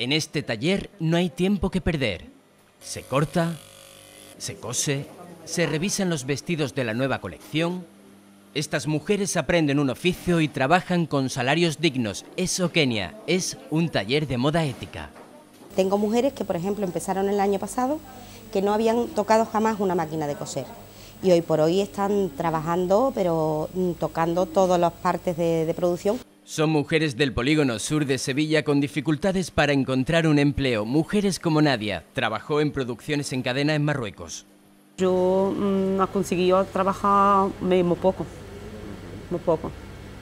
En este taller no hay tiempo que perder. Se corta, se cose, se revisan los vestidos de la nueva colección. Estas mujeres aprenden un oficio y trabajan con salarios dignos. Eso, Kenia, es un taller de moda ética. Tengo mujeres que, por ejemplo, empezaron el año pasado que no habían tocado jamás una máquina de coser y hoy por hoy están trabajando, pero mm, tocando todas las partes de, de producción. Son mujeres del polígono sur de Sevilla con dificultades para encontrar un empleo. Mujeres como Nadia trabajó en producciones en cadena en Marruecos. Yo mm, no he conseguido trabajar muy, muy poco, muy poco.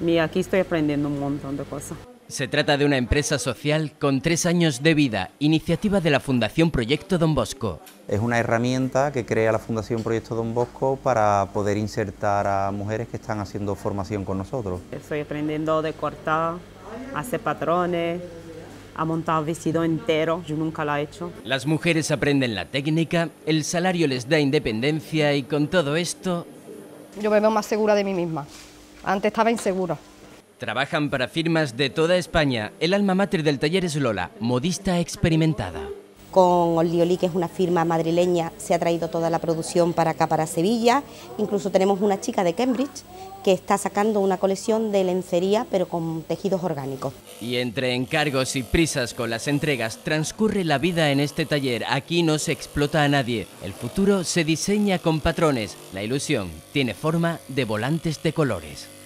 Y aquí estoy aprendiendo un montón de cosas. Se trata de una empresa social con tres años de vida, iniciativa de la Fundación Proyecto Don Bosco. Es una herramienta que crea la Fundación Proyecto Don Bosco para poder insertar a mujeres que están haciendo formación con nosotros. Estoy aprendiendo de cortar, hacer patrones, a montar vestido entero, yo nunca lo he hecho. Las mujeres aprenden la técnica, el salario les da independencia y con todo esto... Yo me veo más segura de mí misma, antes estaba insegura. Trabajan para firmas de toda España. El alma mater del taller es Lola, modista experimentada. Con Olioli, que es una firma madrileña, se ha traído toda la producción para acá, para Sevilla. Incluso tenemos una chica de Cambridge que está sacando una colección de lencería, pero con tejidos orgánicos. Y entre encargos y prisas con las entregas, transcurre la vida en este taller. Aquí no se explota a nadie. El futuro se diseña con patrones. La ilusión tiene forma de volantes de colores.